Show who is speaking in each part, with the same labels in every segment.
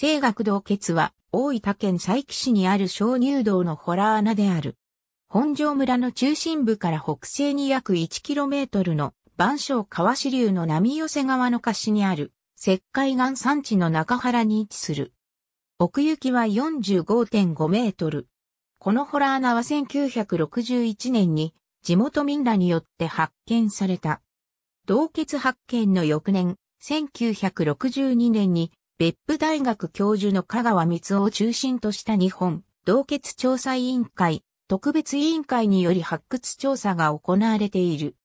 Speaker 1: 西学洞穴は、大分県佐伯市にある小乳洞のホラー穴である。本庄村の中心部から北西に約 1km の万象川支流の波寄せ川の河岸にある石灰岩山地の中原に位置する。奥行きは45.5メートル。このホラー穴は1961年に地元民らによって発見された。洞穴発見の翌年、1962年に別府大学教授の香川光夫を中心とした日本、同結調査委員会、特別委員会により発掘調査が行われている。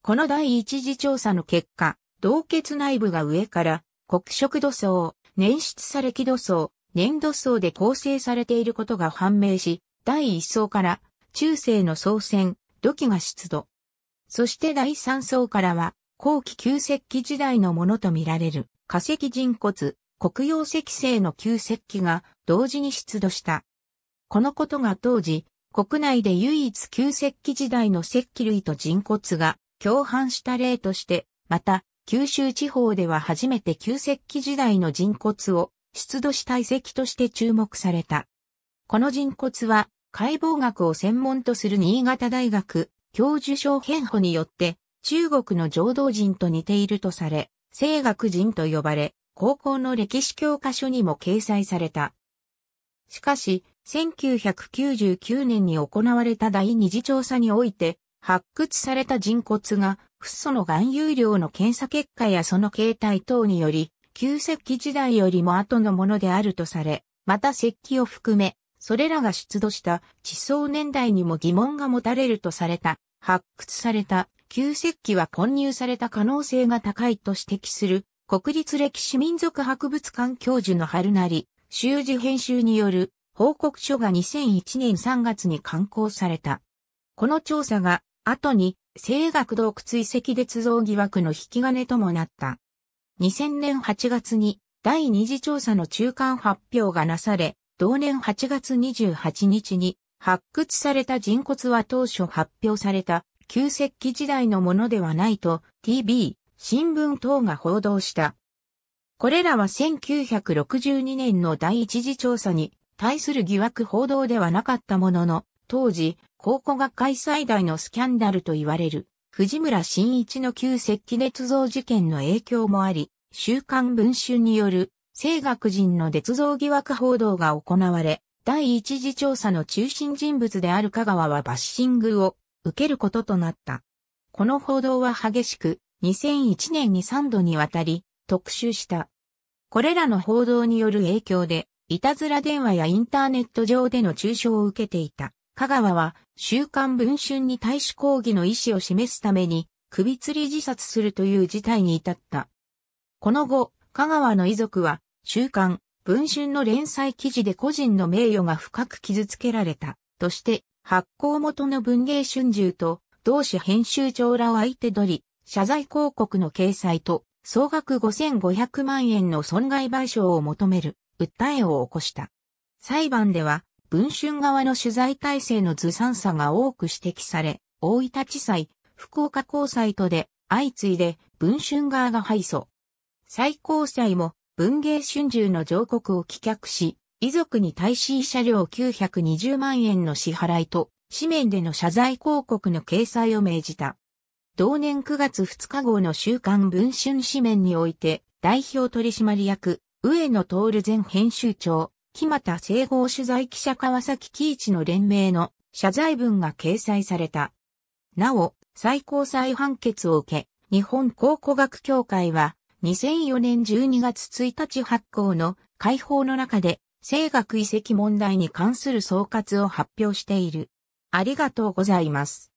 Speaker 1: この第一次調査の結果、同結内部が上から黒色土層、捻出され木土層、粘土層で構成されていることが判明し、第一層から中世の総線、土器が出土。そして第三層からは後期旧石器時代のものとみられる化石人骨、黒曜石製の旧石器が同時に出土した。このことが当時、国内で唯一旧石器時代の石器類と人骨が共犯した例として、また、九州地方では初めて旧石器時代の人骨を出土した遺跡として注目された。この人骨は解剖学を専門とする新潟大学教授賞変補によって中国の浄土人と似ているとされ、清学人と呼ばれ、高校の歴史教科書にも掲載された。しかし、1999年に行われた第二次調査において、発掘された人骨が、フッ素の含有量の検査結果やその形態等により、旧石器時代よりも後のものであるとされ、また石器を含め、それらが出土した地層年代にも疑問が持たれるとされた、発掘された旧石器は混入された可能性が高いと指摘する国立歴史民族博物館教授の春成、修二編集による報告書が2001年3月に刊行された。この調査が後に西学洞窟遺跡で造疑惑の引き金ともなった。2000年8月に第二次調査の中間発表がなされ、同年8月28日に発掘された人骨は当初発表された旧石器時代のものではないと TB 新聞等が報道した。これらは1962年の第一次調査に対する疑惑報道ではなかったものの、当時、考古学会最大のスキャンダルと言われる、藤村新一の旧石器捏造事件の影響もあり、週刊文春による、聖学人の捏造疑惑報道が行われ、第一次調査の中心人物である香川はバッシングを受けることとなった。この報道は激しく、2001年に3度にわたり特集した。これらの報道による影響で、いたずら電話やインターネット上での中傷を受けていた。香川は、週刊文春に対し抗議の意思を示すために、首吊り自殺するという事態に至った。この後、香川の遺族は、週刊、文春の連載記事で個人の名誉が深く傷つけられた、として、発行元の文芸春秋と、同志編集長らを相手取り、謝罪広告の掲載と総額5500万円の損害賠償を求める訴えを起こした。裁判では、文春側の取材体制のずさんさが多く指摘され、大分地裁、福岡高裁とで相次いで文春側が敗訴。最高裁も文芸春秋の上告を棄却し、遺族に対し車両料920万円の支払いと、紙面での謝罪広告の掲載を命じた。同年9月2日号の週刊文春紙面において、代表取締役、上野徹前編集長、木又整合取材記者川崎喜一の連名の謝罪文が掲載された。なお、最高裁判決を受け、日本考古学協会は、2004年12月1日発行の解放の中で、生学遺跡問題に関する総括を発表している。ありがとうございます。